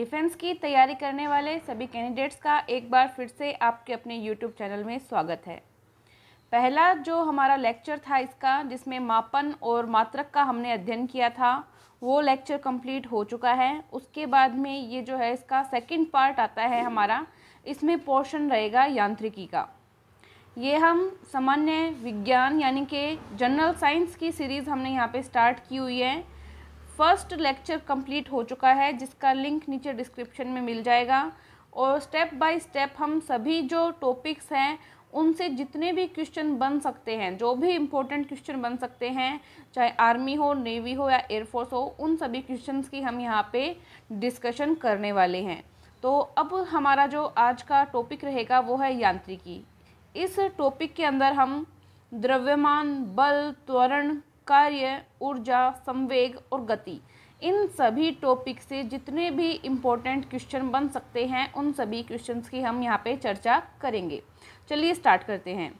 defence की तैयारी करने वाले सभी कैंडिडेट्स का एक बार फिर से आपके अपने यूट्यूब चैनल में स्वागत है पहला जो हमारा लेक्चर था इसका जिसमें मापन और मात्रक का हमने अध्ययन किया था वो लेक्चर कंप्लीट हो चुका है उसके बाद में ये जो है इसका सेकंड पार्ट आता है हमारा इसमें पोर्शन रहेगा यांत्रिकी का ये हम सामान्य विज्ञान यानी कि जनरल साइंस की सीरीज़ हमने यहाँ पे स्टार्ट की हुई है फर्स्ट लेक्चर कंप्लीट हो चुका है जिसका लिंक नीचे डिस्क्रिप्शन में मिल जाएगा और स्टेप बाय स्टेप हम सभी जो टॉपिक्स हैं उनसे जितने भी क्वेश्चन बन सकते हैं जो भी इम्पोर्टेंट क्वेश्चन बन सकते हैं चाहे आर्मी हो नेवी हो या एयरफोर्स हो उन सभी क्वेश्चंस की हम यहाँ पे डिस्कशन करने वाले हैं तो अब हमारा जो आज का टॉपिक रहेगा वो है यांत्रिकी इस टॉपिक के अंदर हम द्रव्यमान बल त्वरण कार्य ऊर्जा संवेग और गति इन सभी टॉपिक से जितने भी इम्पोर्टेंट क्वेश्चन बन सकते हैं उन सभी क्वेश्चंस की हम यहाँ पे चर्चा करेंगे चलिए स्टार्ट करते हैं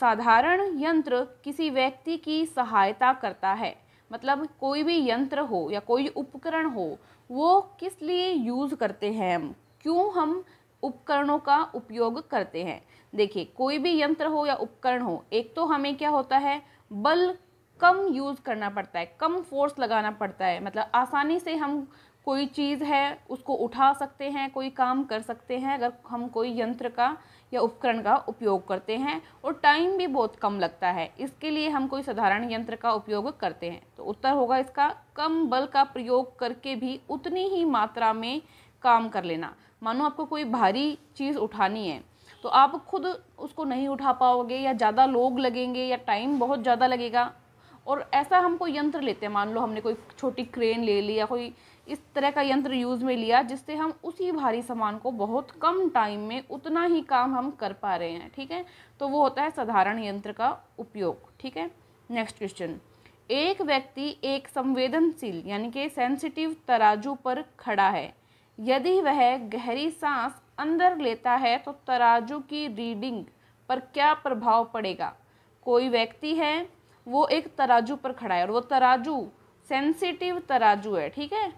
साधारण यंत्र किसी व्यक्ति की सहायता करता है मतलब कोई भी यंत्र हो या कोई उपकरण हो वो किस लिए यूज़ करते हैं हम क्यों हम उपकरणों का उपयोग करते हैं देखिए कोई भी यंत्र हो या उपकरण हो एक तो हमें क्या होता है बल कम यूज़ करना पड़ता है कम फोर्स लगाना पड़ता है मतलब आसानी से हम कोई चीज़ है उसको उठा सकते हैं कोई काम कर सकते हैं अगर हम कोई यंत्र का या उपकरण का उपयोग करते हैं और टाइम भी बहुत कम लगता है इसके लिए हम कोई साधारण यंत्र का उपयोग करते हैं तो उत्तर होगा इसका कम बल का प्रयोग करके भी उतनी ही मात्रा में काम कर लेना मानो आपको कोई भारी चीज़ उठानी है तो आप खुद उसको नहीं उठा पाओगे या ज़्यादा लोग लगेंगे या टाइम बहुत ज़्यादा लगेगा और ऐसा हम कोई यंत्र लेते हैं मान लो हमने कोई छोटी क्रेन ले ली या कोई इस तरह का यंत्र यूज़ में लिया जिससे हम उसी भारी सामान को बहुत कम टाइम में उतना ही काम हम कर पा रहे हैं ठीक है तो वो होता है साधारण यंत्र का उपयोग ठीक है नेक्स्ट क्वेश्चन एक व्यक्ति एक संवेदनशील यानी कि सेंसिटिव तराजू पर खड़ा है यदि वह गहरी सांस अंदर लेता है तो तराजू की रीडिंग पर क्या प्रभाव पड़ेगा कोई व्यक्ति है वो एक तराजू पर खड़ा है और वो तराजू सेंसिटिव तराजू है ठीक है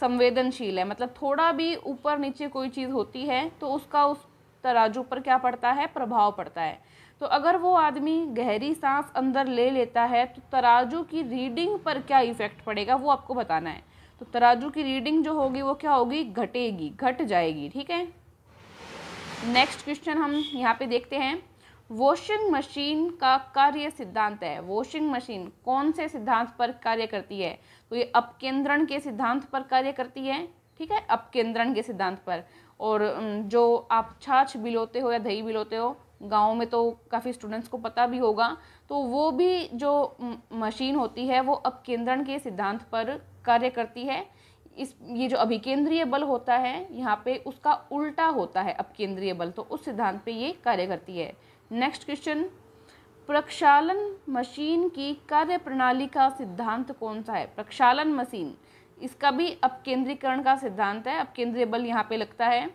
संवेदनशील है मतलब थोड़ा भी ऊपर नीचे कोई चीज़ होती है तो उसका उस तराजू पर क्या पड़ता है प्रभाव पड़ता है तो अगर वो आदमी गहरी सांस अंदर ले लेता है तो तराजू की रीडिंग पर क्या इफ़ेक्ट पड़ेगा वो आपको बताना है तो तराजू की रीडिंग जो होगी वो क्या होगी घटेगी घट जाएगी ठीक है नेक्स्ट क्वेश्चन हम यहाँ पे देखते हैं वॉशिंग मशीन का कार्य सिद्धांत है वॉशिंग मशीन कौन से सिद्धांत पर कार्य करती है तो ये अपकेंद्रण के सिद्धांत पर कार्य करती है ठीक है अपकेंद्रण के सिद्धांत पर और जो आप छाछ बिलोते हो या दही बिलोते हो गाँव में तो काफ़ी स्टूडेंट्स को पता भी होगा तो वो भी जो मशीन होती है वो अपकेंद्रण के सिद्धांत पर कार्य करती है इस ये जो अभिकेंद्रीय बल होता है यहाँ पे उसका उल्टा होता है अपकेंद्रीय बल तो उस सिद्धांत पे ये कार्य करती है नेक्स्ट क्वेश्चन प्रक्षालन मशीन की कार्य प्रणाली का सिद्धांत कौन सा है प्रक्षालन मशीन इसका भी अपकेंद्रीकरण का सिद्धांत है अपकेंद्रीय बल यहाँ पे लगता है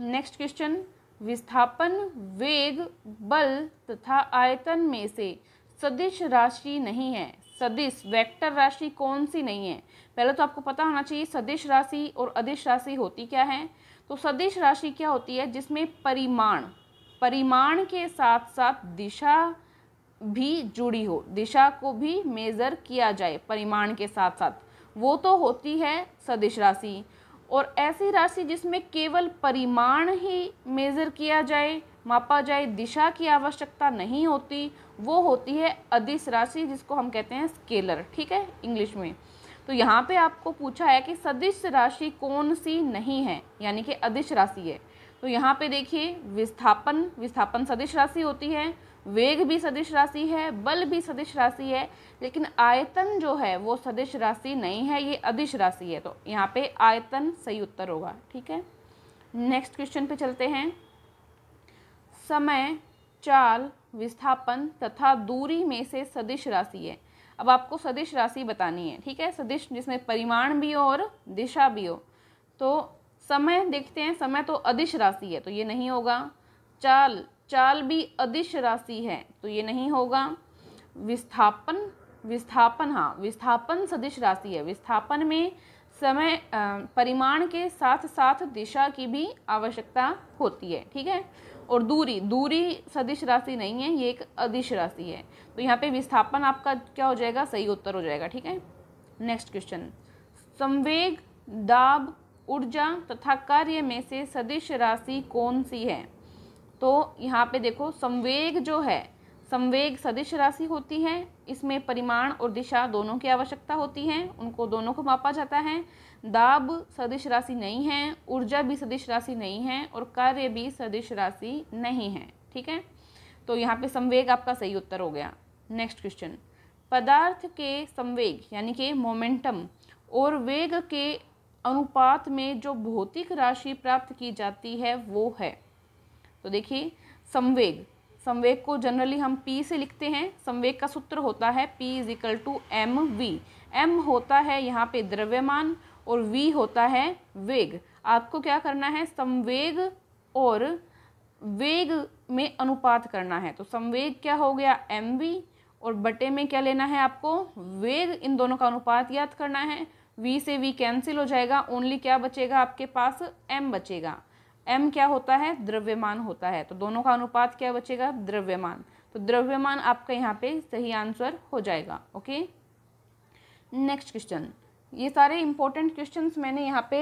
नेक्स्ट क्वेश्चन विस्थापन वेग बल तथा आयतन में से सदिश राशि नहीं है सदिश वेक्टर राशि कौन सी नहीं है पहले तो आपको पता होना चाहिए सदिश राशि और अदिश राशि होती क्या है तो सदिश राशि क्या होती है जिसमें परिमाण परिमाण के साथ साथ दिशा भी जुड़ी हो दिशा को भी मेज़र किया जाए परिमाण के साथ साथ वो तो होती है सदिश राशि और ऐसी राशि जिसमें केवल परिमाण ही मेज़र किया जाए मापा जाए दिशा की आवश्यकता नहीं होती वो होती है अधिस राशि जिसको हम कहते हैं स्केलर ठीक है इंग्लिश में तो यहाँ पे आपको पूछा है कि सदिश राशि कौन सी नहीं है यानी कि अधिश राशि है तो यहाँ पे देखिए विस्थापन विस्थापन सदिश राशि होती है वेग भी सदिश राशि है बल भी सदिश राशि है लेकिन आयतन जो है वो सदिश राशि नहीं है ये अधिश राशि है तो यहाँ पे आयतन सही उत्तर होगा ठीक है नेक्स्ट क्वेश्चन पे चलते हैं समय चाल विस्थापन तथा दूरी में से सदिश राशि है अब आपको सदिश राशि बतानी है ठीक है सदिश जिसमें परिमाण भी हो और दिशा भी हो तो समय देखते हैं समय तो अदिश राशि है तो ये नहीं होगा चाल चाल भी अदिश राशि है तो ये नहीं होगा विस्थापन विस्थापन हाँ विस्थापन सदिश राशि है विस्थापन में समय परिमाण के साथ साथ दिशा की भी आवश्यकता होती है ठीक है और दूरी दूरी सदिश राशि नहीं है ये एक अदिश राशि है तो यहाँ पे विस्थापन आपका क्या हो जाएगा सही उत्तर हो जाएगा ठीक है नेक्स्ट क्वेश्चन संवेग दाब ऊर्जा तथा कार्य में से सदिश राशि कौन सी है तो यहाँ पे देखो संवेग जो है संवेग सदिश राशि होती है इसमें परिमाण और दिशा दोनों की आवश्यकता होती है उनको दोनों को मापा जाता है दाब सदिश राशि नहीं है ऊर्जा भी सदिश राशि नहीं है और कार्य भी सदिश राशि नहीं है ठीक है तो यहाँ पे संवेग आपका सही उत्तर हो गया नेक्स्ट क्वेश्चन पदार्थ के संवेग यानी कि मोमेंटम और वेग के अनुपात में जो भौतिक राशि प्राप्त की जाती है वो है तो देखिए संवेग संवेग को जनरली हम पी से लिखते हैं संवेग का सूत्र होता है P is equal to M V M होता है यहाँ पे द्रव्यमान और वी होता है वेग आपको क्या करना है संवेग और वेग में अनुपात करना है तो संवेग क्या हो गया एम वी और बटे में क्या लेना है आपको वेग इन दोनों का अनुपात याद करना है वी से वी कैंसिल हो जाएगा ओनली क्या बचेगा आपके पास एम बचेगा एम क्या होता है द्रव्यमान होता है तो दोनों का अनुपात क्या बचेगा द्रव्यमान तो द्रव्यमान आपका यहाँ पे सही आंसर हो जाएगा ओके नेक्स्ट क्वेश्चन ये सारे इम्पोर्टेंट क्वेश्चन मैंने यहाँ पे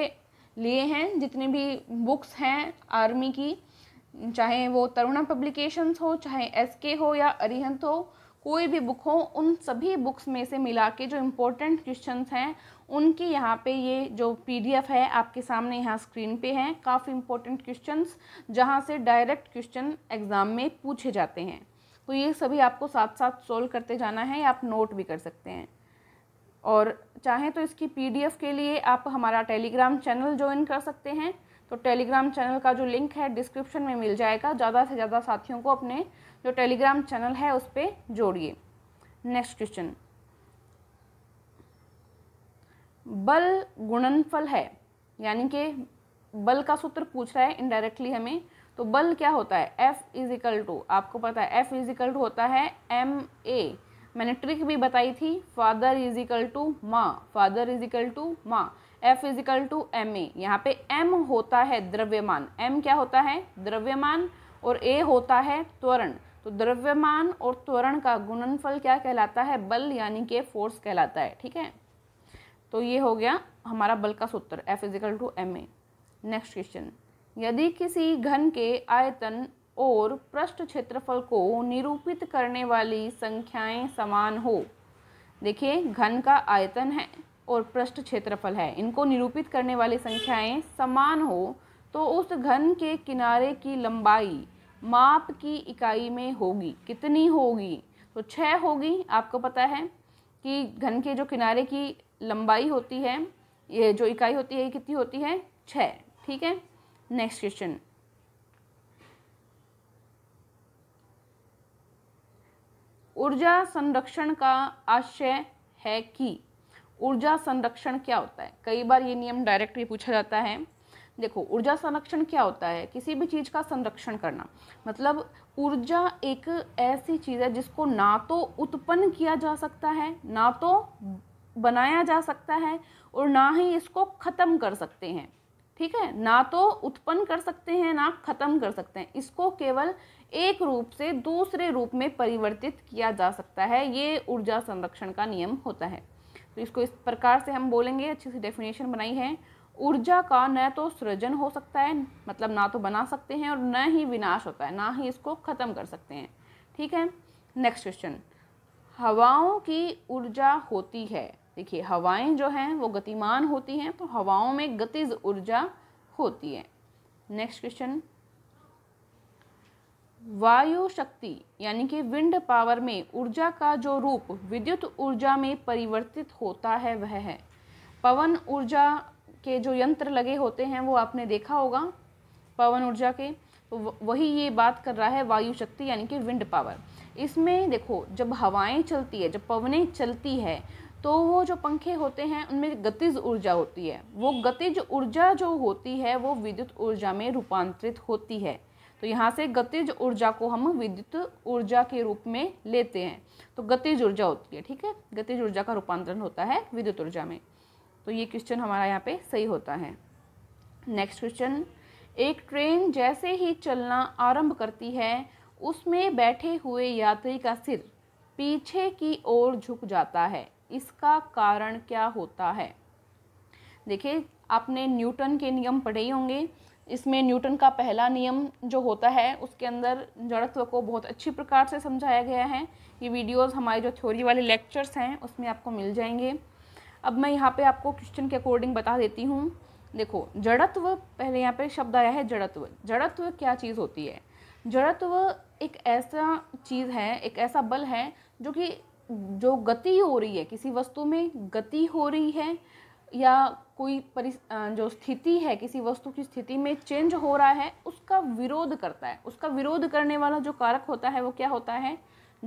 लिए हैं जितने भी बुक्स हैं आर्मी की चाहे वो तरुणा पब्लिकेशंस हो चाहे एस के हो या अरिहंत हो कोई भी बुक हो उन सभी बुक्स में से मिला के जो इम्पोर्टेंट क्वेश्चन हैं उनकी यहाँ पे ये जो पीडीएफ है आपके सामने यहाँ स्क्रीन पे हैं काफ़ी इम्पोर्टेंट क्वेश्चन जहाँ से डायरेक्ट क्वेश्चन एग्ज़ाम में पूछे जाते हैं तो ये सभी आपको साथ साथ सोल्व करते जाना है या आप नोट भी कर सकते हैं और चाहें तो इसकी पीडीएफ के लिए आप हमारा टेलीग्राम चैनल ज्वाइन कर सकते हैं तो टेलीग्राम चैनल का जो लिंक है डिस्क्रिप्शन में मिल जाएगा ज़्यादा से ज़्यादा साथियों को अपने जो टेलीग्राम चैनल है उस पर जोड़िए नेक्स्ट क्वेश्चन बल गुणनफल है यानी कि बल का सूत्र पूछ रहा है इनडायरेक्टली हमें तो बल क्या होता है एफ इजिकल टू आपको पता है एफ इजिकल टू होता है एम ए मैंने ट्रिक भी बताई थी फादर इज टू माँ फादर इज टू माँ F is to M A यहाँ पे एम होता है द्रव्यमान एम क्या होता है द्रव्यमान और ए होता है त्वरण तो द्रव्यमान और त्वरण का गुणनफल क्या कहलाता है बल यानी कि फोर्स कहलाता है ठीक है तो ये हो गया हमारा बल का सूत्र F is equal to M A next question यदि किसी घन के आयतन और पृष्ठ क्षेत्रफल को निरूपित करने वाली संख्याएं समान हो देखिए घन का आयतन है और पृष्ठ क्षेत्रफल है इनको निरूपित करने वाली संख्याएं समान हो तो उस घन के किनारे की लंबाई माप की इकाई में होगी कितनी होगी तो छः होगी आपको पता है कि घन के जो किनारे की लंबाई होती है ये जो इकाई होती है ये कितनी होती है छः ठीक है नेक्स्ट क्वेश्चन ऊर्जा संरक्षण का आशय है कि ऊर्जा संरक्षण क्या होता है कई बार ये नियम डायरेक्ट भी पूछा जाता है देखो ऊर्जा संरक्षण क्या होता है किसी भी चीज़ का संरक्षण करना मतलब ऊर्जा एक ऐसी चीज़ है जिसको ना तो उत्पन्न किया जा सकता है ना तो बनाया जा सकता है और ना ही इसको ख़त्म कर सकते हैं ठीक है ना तो उत्पन्न कर सकते हैं ना ख़त्म कर सकते हैं इसको केवल एक रूप से दूसरे रूप में परिवर्तित किया जा सकता है ये ऊर्जा संरक्षण का नियम होता है तो इसको इस प्रकार से हम बोलेंगे अच्छी सी डेफिनेशन बनाई है ऊर्जा का न तो सृजन हो सकता है मतलब ना तो बना सकते हैं और न ही विनाश होता है ना ही इसको ख़त्म कर सकते हैं ठीक है नेक्स्ट क्वेश्चन हवाओं की ऊर्जा होती है देखिए हवाएं जो हैं वो गतिमान होती हैं तो हवाओं में गतिज ऊर्जा होती है नेक्स्ट क्वेश्चन वायु शक्ति यानी कि विंड पावर में ऊर्जा का जो रूप विद्युत ऊर्जा में परिवर्तित होता है वह है पवन ऊर्जा के जो यंत्र लगे होते हैं वो आपने देखा होगा पवन ऊर्जा के तो वही ये बात कर रहा है वायु शक्ति यानी कि विंड पावर इसमें देखो जब हवाएं चलती है जब पवनें चलती है तो वो जो पंखे होते हैं उनमें गतिज ऊर्जा होती है वो गतिज ऊर्जा जो होती है वो विद्युत ऊर्जा में रूपांतरित होती है तो यहाँ से गतिज ऊर्जा को हम विद्युत ऊर्जा के रूप में लेते हैं तो गतिज ऊर्जा होती है ठीक है गतिज ऊर्जा का रूपांतरण होता है विद्युत ऊर्जा में तो ये क्वेश्चन हमारा यहाँ पे सही होता है नेक्स्ट क्वेश्चन एक ट्रेन जैसे ही चलना आरंभ करती है उसमें बैठे हुए यात्री का सिर पीछे की ओर झुक जाता है इसका कारण क्या होता है देखिए आपने न्यूटन के नियम पढ़े होंगे इसमें न्यूटन का पहला नियम जो होता है उसके अंदर जड़त्व को बहुत अच्छी प्रकार से समझाया गया है ये वीडियोस हमारे जो थ्योरी वाले लेक्चर्स हैं उसमें आपको मिल जाएंगे अब मैं यहाँ पे आपको क्वेश्चन के अकॉर्डिंग बता देती हूँ देखो जड़त्व पहले यहाँ पे शब्द आया है जड़त्व जड़त्व क्या चीज़ होती है जड़त्व एक ऐसा चीज़ है एक ऐसा बल है जो कि जो गति हो रही है किसी वस्तु में गति हो रही है या कोई परि जो स्थिति है किसी वस्तु की स्थिति में चेंज हो रहा है उसका विरोध करता है उसका विरोध करने वाला जो कारक होता है वो क्या होता है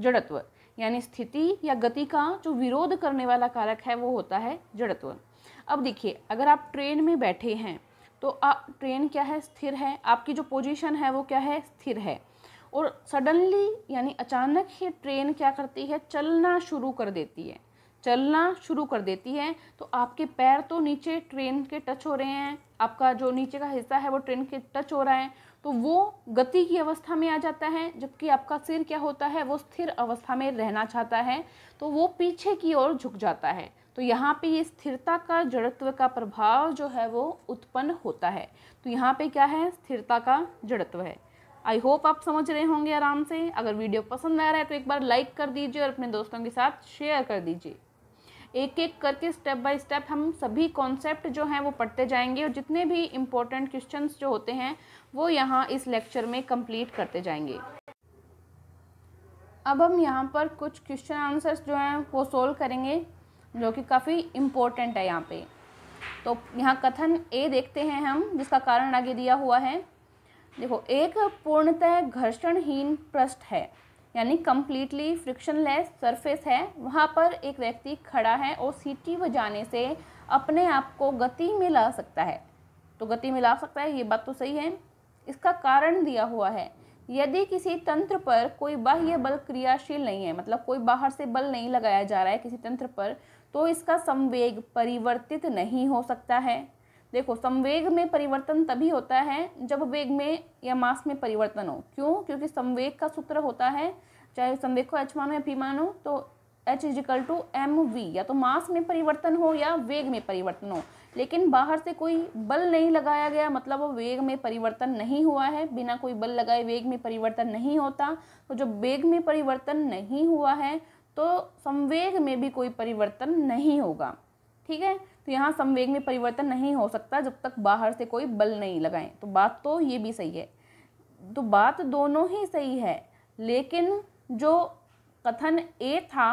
जड़त्व यानी स्थिति या गति का जो विरोध करने वाला कारक है वो होता है जड़त्व अब देखिए अगर आप ट्रेन में बैठे हैं तो आप ट्रेन क्या है स्थिर है आपकी जो पोजीशन है वो क्या है स्थिर है और सडनली यानी अचानक ही ट्रेन क्या करती है चलना शुरू कर देती है चलना शुरू कर देती है तो आपके पैर तो नीचे ट्रेन के टच हो रहे हैं आपका जो नीचे का हिस्सा है वो ट्रेन के टच हो रहा है तो वो गति की अवस्था में आ जाता है जबकि आपका सिर क्या होता है वो स्थिर अवस्था में रहना चाहता है तो वो पीछे की ओर झुक जाता है तो यहाँ पे ये स्थिरता का जड़त्व का प्रभाव जो है वो उत्पन्न होता है तो यहाँ पे क्या है स्थिरता का जड़त्व है आई होप आप समझ रहे होंगे आराम से अगर वीडियो पसंद आ रहा है तो एक बार लाइक कर दीजिए और अपने दोस्तों के साथ शेयर कर दीजिए एक एक करके स्टेप बाय स्टेप हम सभी कॉन्सेप्ट जो हैं वो पढ़ते जाएंगे और जितने भी इम्पोर्टेंट क्वेश्चन जो होते हैं वो यहाँ इस लेक्चर में कंप्लीट करते जाएंगे अब हम यहाँ पर कुछ क्वेश्चन आंसर्स जो हैं वो सोल्व करेंगे जो कि काफ़ी इम्पोर्टेंट है यहाँ पे तो यहाँ कथन ए देखते हैं हम जिसका कारण आगे दिया हुआ है देखो एक पूर्णतः घर्षणहीन पृष्ठ है यानी कम्प्लीटली फ्रिक्शनलेस सरफेस है वहाँ पर एक व्यक्ति खड़ा है और सीटी बजाने से अपने आप को गति में ला सकता है तो गति में ला सकता है ये बात तो सही है इसका कारण दिया हुआ है यदि किसी तंत्र पर कोई बाह्य बल क्रियाशील नहीं है मतलब कोई बाहर से बल नहीं लगाया जा रहा है किसी तंत्र पर तो इसका संवेग परिवर्तित नहीं हो सकता है देखो संवेग में परिवर्तन तभी होता है जब वेग में या मास में परिवर्तन हो क्यों क्योंकि संवेग का सूत्र होता है चाहे संवेग को एच मानो या पी मानो तो H is equal to M V या तो मास में परिवर्तन हो या वेग में परिवर्तन हो लेकिन बाहर से कोई बल नहीं लगाया गया मतलब वो वेग में परिवर्तन नहीं हुआ है बिना कोई बल लगाए वेग में परिवर्तन नहीं होता तो जब वेग में परिवर्तन नहीं हुआ है तो संवेग में भी कोई परिवर्तन नहीं होगा ठीक है तो यहाँ संवेग में परिवर्तन नहीं हो सकता जब तक बाहर से कोई बल नहीं लगाएं तो बात तो ये भी सही है तो बात दोनों ही सही है लेकिन जो कथन ए था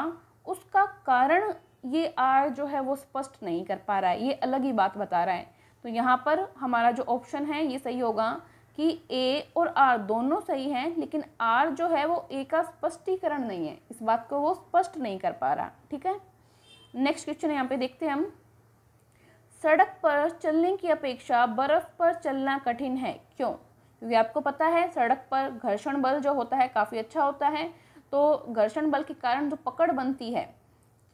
उसका कारण ये आर जो है वो स्पष्ट नहीं कर पा रहा है ये अलग ही बात बता रहा है तो यहाँ पर हमारा जो ऑप्शन है ये सही होगा कि ए और आर दोनों सही हैं लेकिन आर जो है वो ए का स्पष्टीकरण नहीं है इस बात को वो स्पष्ट नहीं कर पा रहा ठीक है नेक्स्ट क्वेश्चन यहाँ पे देखते हैं हम सड़क पर चलने की अपेक्षा बर्फ़ पर चलना कठिन है क्यों क्योंकि आपको पता है सड़क पर घर्षण बल जो होता है काफ़ी अच्छा होता है तो घर्षण बल के कारण जो पकड़ बनती है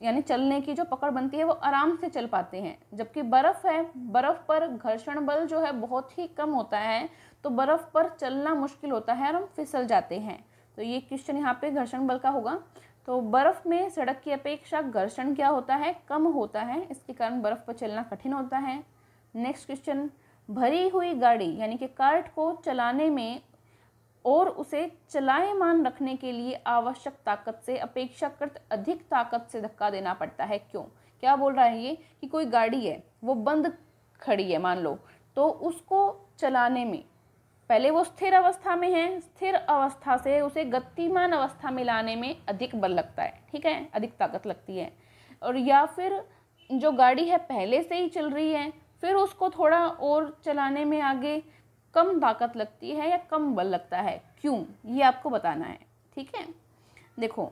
यानी चलने की जो पकड़ बनती है वो आराम से चल पाते हैं जबकि बर्फ़ है बर्फ़ पर घर्षण बल जो है बहुत ही कम होता है तो बर्फ़ पर चलना मुश्किल होता है और हम फिसल जाते हैं तो ये क्वेश्चन यहाँ पे घर्षण बल का होगा तो बर्फ़ में सड़क की अपेक्षा घर्षण क्या होता है कम होता है इसके कारण बर्फ़ पर चलना कठिन होता है नेक्स्ट क्वेश्चन भरी हुई गाड़ी यानी कि कार्ट को चलाने में और उसे चलायमान रखने के लिए आवश्यक ताकत से अपेक्षाकृत अधिक ताकत से धक्का देना पड़ता है क्यों क्या बोल रहा है ये कि कोई गाड़ी है वो बंद खड़ी है मान लो तो उसको चलाने में पहले वो स्थिर अवस्था में है स्थिर अवस्था से उसे गतिमान अवस्था में लाने में अधिक बल लगता है ठीक है अधिक ताकत लगती है और या फिर जो गाड़ी है पहले से ही चल रही है फिर उसको थोड़ा और चलाने में आगे कम ताकत लगती है या कम बल लगता है क्यों ये आपको बताना है ठीक है देखो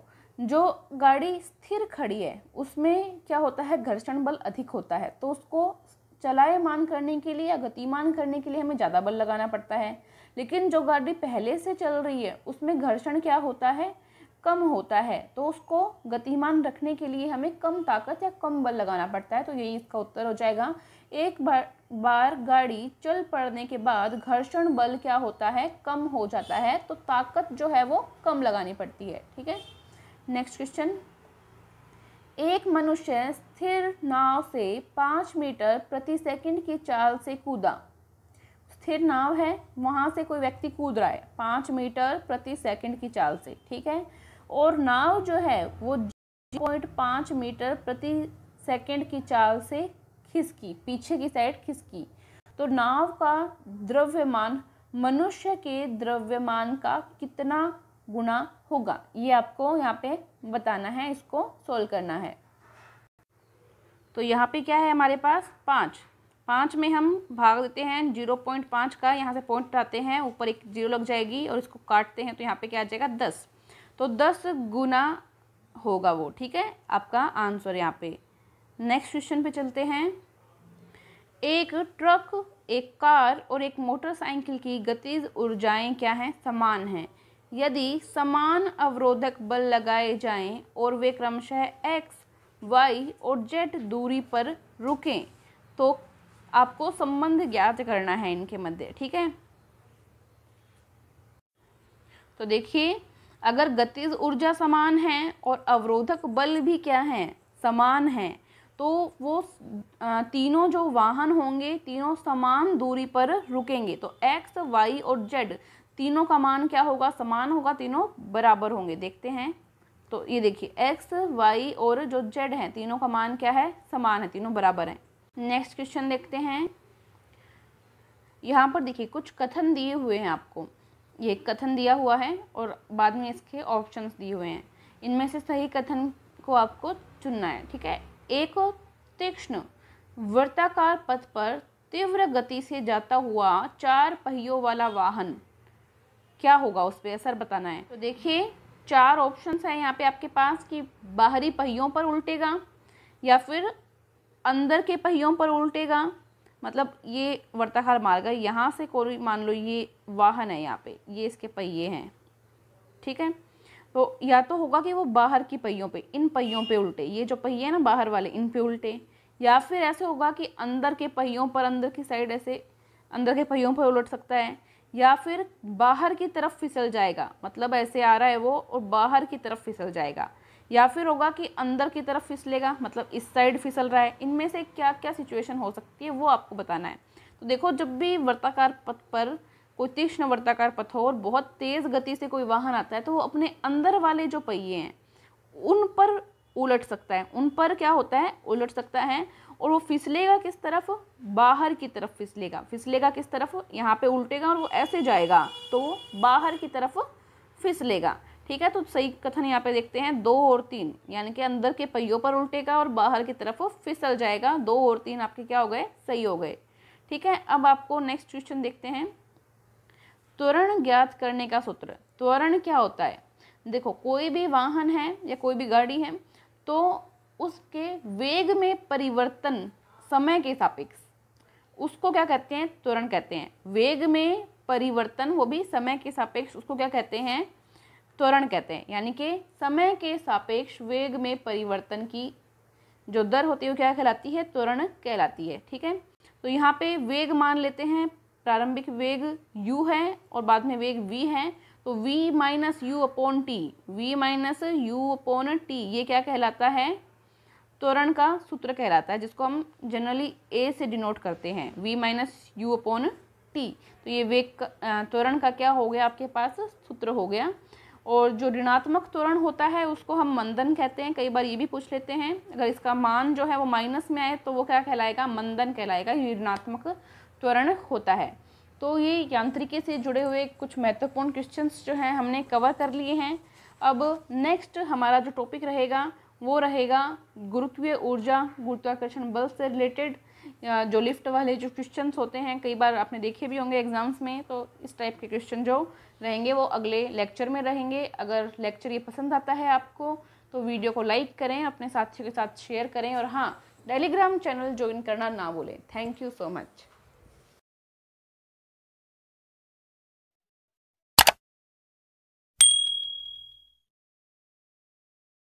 जो गाड़ी स्थिर खड़ी है उसमें क्या होता है घर्षण बल अधिक होता है तो उसको चलायमान करने के लिए या गतिमान करने के लिए हमें ज़्यादा बल लगाना पड़ता है लेकिन जो गाड़ी पहले से चल रही है उसमें घर्षण क्या होता है कम होता है तो उसको गतिमान रखने के लिए हमें कम ताकत या कम बल लगाना पड़ता है तो यही इसका उत्तर हो जाएगा एक बार बार गाड़ी चल पड़ने के बाद घर्षण बल क्या होता है कम हो जाता है तो ताकत जो है वो कम लगानी पड़ती है ठीक है नेक्स्ट क्वेश्चन एक मनुष्य स्थिर नाव से पाँच मीटर प्रति सेकंड की चाल से कूदा स्थिर नाव है वहाँ से कोई व्यक्ति कूद रहा है पाँच मीटर प्रति सेकंड की चाल से ठीक है और नाव जो है वो पॉइंट पाँच मीटर प्रति सेकंड की चाल से खिसकी पीछे की साइड खिसकी तो नाव का द्रव्यमान मनुष्य के द्रव्यमान का कितना गुणा होगा ये आपको यहाँ पे बताना है इसको सोल्व करना है तो यहाँ पे क्या है हमारे पास पाँच पाँच में हम भाग देते हैं जीरो पॉइंट पाँच का यहाँ से पॉइंट आते हैं ऊपर एक जीरो लग जाएगी और इसको काटते हैं तो यहाँ पे क्या आ जाएगा दस तो दस गुना होगा वो ठीक है आपका आंसर यहाँ पे नेक्स्ट क्वेश्चन पे चलते हैं एक ट्रक एक कार और एक मोटरसाइकिल की गतिज ऊर्जाएं क्या हैं समान हैं यदि समान अवरोधक बल लगाए जाएं और वे क्रमशः एक्स वाई और जेड दूरी पर रुकें तो आपको संबंध ज्ञात करना है इनके मध्य ठीक है तो देखिए अगर गतिज ऊर्जा समान है और अवरोधक बल भी क्या है समान है तो वो तीनों जो वाहन होंगे तीनों समान दूरी पर रुकेंगे तो एक्स वाई और जेड तीनों का मान क्या होगा समान होगा तीनों बराबर होंगे देखते हैं तो ये देखिए एक्स वाई और जो जेड है तीनों का मान क्या है समान है तीनों बराबर हैं नेक्स्ट क्वेश्चन देखते हैं यहाँ पर देखिए कुछ कथन दिए हुए हैं आपको ये कथन दिया हुआ है और बाद में इसके ऑप्शन दिए हुए हैं इनमें से सही कथन को आपको चुनना है ठीक है एक तीक्ष्ण वृत्ताकार पथ पर तीव्र गति से जाता हुआ चार पहियों वाला वाहन क्या होगा उस पर असर बताना है तो देखिए चार ऑप्शंस हैं यहाँ पे आपके पास कि बाहरी पहियों पर उल्टेगा या फिर अंदर के पहियों पर उल्टेगा मतलब ये वर्ताकार मार्ग है यहाँ से कोई मान लो ये वाहन है यहाँ पे ये इसके पहिए हैं ठीक है तो या तो होगा कि वो बाहर की पहियों पे इन पहियों पे उल्टे ये जो पहिए हैं ना बाहर वाले इन पे उल्टे या फिर ऐसे होगा कि अंदर के पहियों पर अंदर की साइड ऐसे अंदर के पहियों पर उलट सकता है या फिर बाहर की तरफ फिसल जाएगा मतलब ऐसे आ रहा है वो और बाहर की तरफ फिसल जाएगा या फिर होगा कि अंदर की तरफ फिसलेगा मतलब इस साइड फिसल रहा है इनमें से क्या क्या सिचुएशन हो सकती है वो आपको बताना है तो देखो जब भी वर्ताकार पथ पर कोई तीक्ष्ण वर्ताकार पथ हो और बहुत तेज़ गति से कोई वाहन आता है तो वो अपने अंदर वाले जो पहिए हैं उन पर उलट सकता है उन पर क्या होता है उलट सकता है और वो फिसलेगा किस तरफ बाहर की तरफ फिसलेगा फिसलेगा किस तरफ यहाँ पे उल्टेगा और वो ऐसे जाएगा तो वो बाहर की तरफ फिसलेगा ठीक है तो सही कथन यहाँ पे देखते हैं दो और तीन यानी कि अंदर के पहियों पर उल्टेगा और बाहर की तरफ फिसल जाएगा दो और तीन आपके क्या हो गए सही हो गए ठीक है अब आपको नेक्स्ट क्वेश्चन देखते हैं त्वरण ज्ञात करने का सूत्र त्वरण क्या होता है देखो कोई भी वाहन है या कोई भी गाड़ी है तो उसके वेग में परिवर्तन समय के सापेक्ष उसको क्या कहते हैं त्वरण कहते हैं वेग में परिवर्तन वो भी समय के सापेक्ष उसको क्या कहते हैं त्वरण कहते हैं यानी कि समय के सापेक्ष वेग में परिवर्तन की जो दर होती है वो क्या कहलाती है त्वरण कहलाती है ठीक है तो यहाँ पे वेग मान लेते हैं प्रारंभिक वेग u है और बाद में वेग v है तो v minus U upon T V minus U upon T ये क्या कहलाता है त्वरण का सूत्र कहलाता है जिसको हम जनरली ए से डिनोट करते हैं V minus U upon T तो ये वेग त्वरण का क्या हो गया आपके पास सूत्र हो गया और जो ऋणात्मक त्वरण होता है उसको हम मंदन कहते हैं कई बार ये भी पूछ लेते हैं अगर इसका मान जो है वो माइनस में आए तो वो क्या कहलाएगा मंदन कहलाएगा ये ऋणात्मक त्वरण होता है तो ये यांत्रिकी से जुड़े हुए कुछ महत्वपूर्ण क्वेश्चंस जो हैं हमने कवर कर लिए हैं अब नेक्स्ट हमारा जो टॉपिक रहेगा वो रहेगा गुरुत्वीय ऊर्जा गुरुत्वाकर्षण बल से रिलेटेड जो लिफ्ट वाले जो क्वेश्चन होते हैं कई बार आपने देखे भी होंगे एग्जाम्स में तो इस टाइप के क्वेश्चन जो रहेंगे वो अगले लेक्चर में रहेंगे अगर लेक्चर ये पसंद आता है आपको तो वीडियो को लाइक करें अपने साथियों के साथ शेयर करें और हाँ टेलीग्राम चैनल ज्वाइन करना ना भूलें थैंक यू सो मच